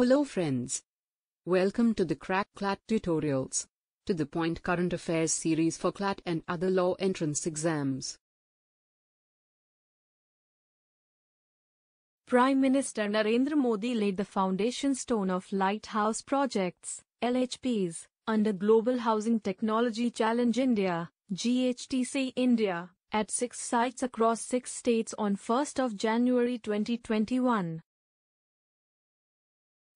Hello friends. Welcome to the Crack CLAT tutorials. To the point current affairs series for CLAT and other law entrance exams. Prime Minister Narendra Modi laid the foundation stone of lighthouse projects, LHPs, under Global Housing Technology Challenge India, GHTC India, at six sites across six states on 1st of January 2021.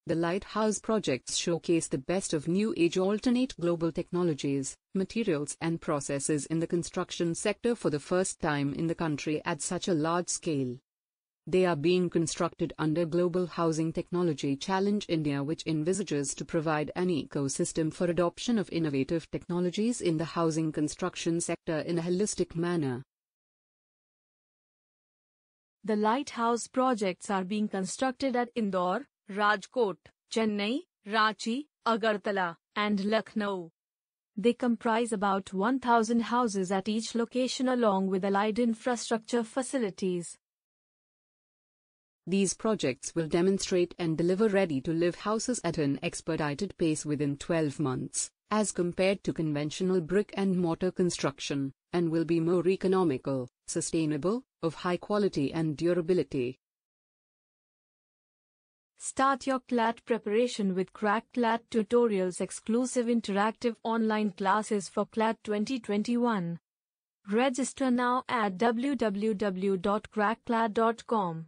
The Lighthouse projects showcase the best of new age alternate global technologies, materials, and processes in the construction sector for the first time in the country at such a large scale. They are being constructed under Global Housing Technology Challenge India, which envisages to provide an ecosystem for adoption of innovative technologies in the housing construction sector in a holistic manner. The lighthouse projects are being constructed at Indore, Rajkot, Chennai, Ranchi, Agartala, and Lucknow. They comprise about 1,000 houses at each location along with allied infrastructure facilities. These projects will demonstrate and deliver ready-to-live houses at an expedited pace within 12 months, as compared to conventional brick and mortar construction, and will be more economical, sustainable, of high quality and durability. Start your CLAT preparation with Crack CLAT tutorials exclusive interactive online classes for CLAT 2021. Register now at www.crackclat.com.